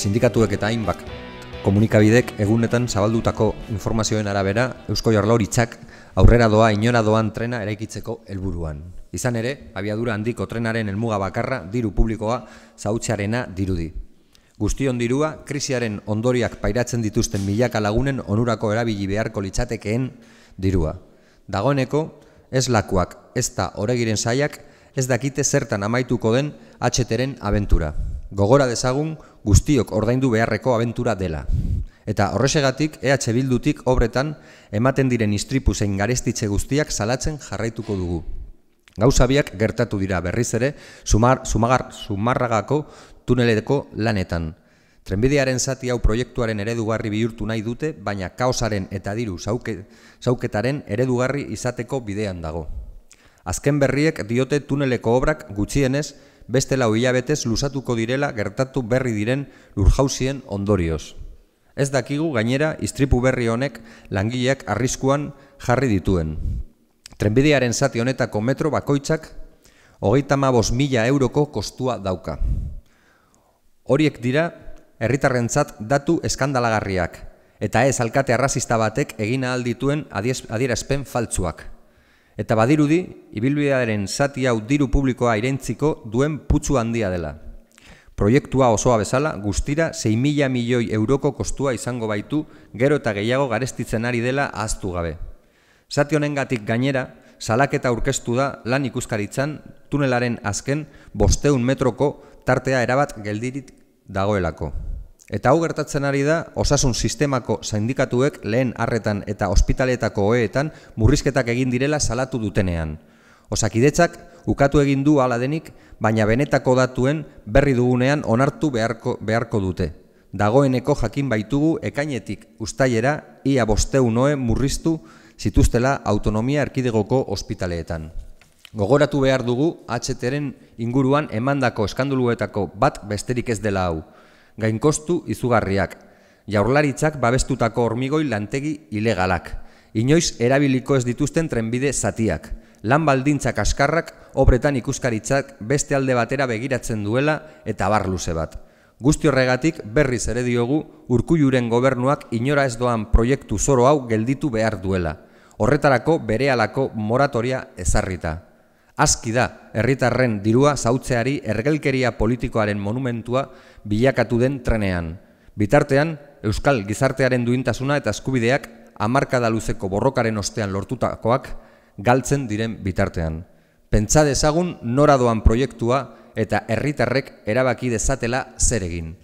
sindikatuek eta hainbat komunikabidek egunetan zabaldutako informazioen arabera Eusko Jaurlaritzak aurrera doa inora doan trena eraikitzeko helburuan. Izan ere, abiadura handiko trenaren helmuga bakarra diru publikoa zautxearena dirudi. Guztion dirua, krisiaren ondoriak pairatzen dituzten milaka lagunen onurako erabili beharko litzatekeen dirua. Dagoeneko, ez lakuak, ez da oregiren zaiak, ez dakite zertan amaituko den atxeteren abentura. Gogora dezagun, guztiok ordaindu beharreko abentura dela. Eta horresegatik EH Bildutik obretan ematen diren istripu zein garestitze guztiak salatzen jarraituko dugu. Gauzabiak gertatu dira berriz ere sumar, sumagar, sumarragako tuneleko lanetan. Trenbidearen zati hau proiektuaren eredugarri bihurtu nahi dute, baina kaosaren eta diru zauke, zauketaren eredugarri izateko bidean dago. Azken berriek diote tuneleko obrak gutxienez beste lau hilabetez lusatuko direla gertatu berri diren lurjauzien ondorioz. Ez dakigu gainera istripu berri honek langileak arriskuan jarri dituen. Trenbidearen zati honetako metro bakoitzak hogeita mabos mila euroko kostua dauka. Horiek dira, herritarrentzat datu eskandalagarriak, eta ez alkate arrazista batek egina aldituen adierazpen faltzuak eta badirudi, ibilbidearen zati hau diru publikoa irentziko duen putzu handia dela. Proiektua osoa bezala, guztira 6 mila milioi euroko kostua izango baitu gero eta gehiago garestitzen ari dela ahaztu gabe. Zati honengatik gainera, salaketa aurkeztu da lan ikuskaritzan tunelaren azken bosteun metroko tartea erabat geldirit dagoelako. Eta hau gertatzen ari da, osasun sistemako sindikatuek lehen harretan eta ospitaletako oeetan murrizketak egin direla salatu dutenean. Osakidetzak ukatu egin du ala denik, baina benetako datuen berri dugunean onartu beharko, beharko dute. Dagoeneko jakin baitugu ekainetik ustailera ia bosteu noe murriztu zituztela autonomia erkidegoko ospitaleetan. Gogoratu behar dugu HTren inguruan emandako eskanduluetako bat besterik ez dela hau gainkostu izugarriak, jaurlaritzak babestutako hormigoi lantegi ilegalak, inoiz erabiliko ez dituzten trenbide zatiak, lan baldintzak askarrak, obretan ikuskaritzak beste alde batera begiratzen duela eta barluze bat. Guzti horregatik berriz ere diogu urkujuren gobernuak inora ez doan proiektu zoro hau gelditu behar duela. Horretarako bere alako moratoria ezarrita. Azki da herritarren dirua zautzeari ergelkeria politikoaren monumentua bilakatu den trenean. Bitartean, Euskal gizartearen duintasuna eta eskubideak hamarkada luzeko borrokaren ostean lortutakoak galtzen diren bitartean. Pentsa dezagun noradoan proiektua eta herritarrek erabaki dezatela zeregin.